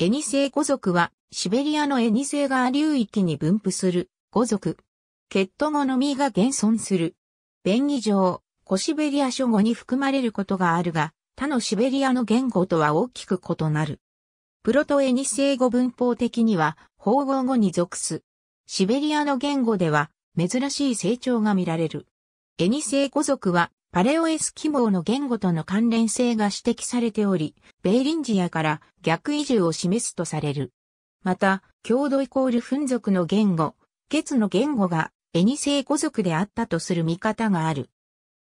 エニセイ語族は、シベリアのエニセイ川流域に分布する語族。ケット語のみが現存する。便宜上、コシベリア諸語に含まれることがあるが、他のシベリアの言語とは大きく異なる。プロトエニセイ語文法的には、法語語に属す。シベリアの言語では、珍しい成長が見られる。エニセイ語族は、パレオエス記号の言語との関連性が指摘されており、ベイリンジアから逆移住を示すとされる。また、郷土イコールフン族の言語、月の言語がエニセイ語族であったとする見方がある。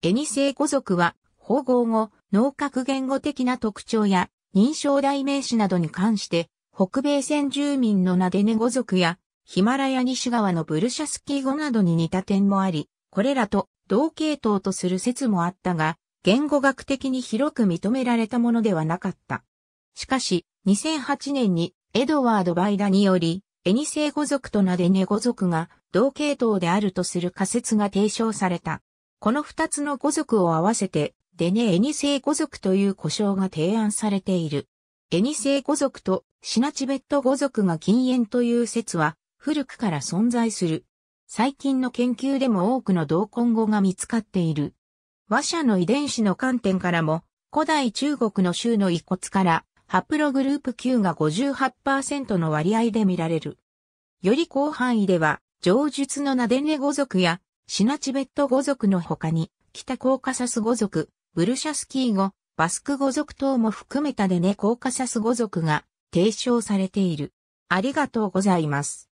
エニセイ語族は、法護語、農格言語的な特徴や認証代名詞などに関して、北米先住民のナデネ語族やヒマラヤ西側のブルシャスキー語などに似た点もあり、これらと同系統とする説もあったが、言語学的に広く認められたものではなかった。しかし、2008年にエドワード・バイダにより、エニセイ語族とナデネ語族が同系統であるとする仮説が提唱された。この二つの語族を合わせて、デネ・エニセイ語族という呼称が提案されている。エニセイ語族とシナチベット語族が禁煙という説は古くから存在する。最近の研究でも多くの同根語が見つかっている。和社の遺伝子の観点からも、古代中国の州の遺骨から、ハプログループ9が58%の割合で見られる。より広範囲では、上述のナデネ語族や、シナチベット語族の他に、北コーカサス語族、ブルシャスキー語、バスク語族等も含めたデネコーカサス語族が提唱されている。ありがとうございます。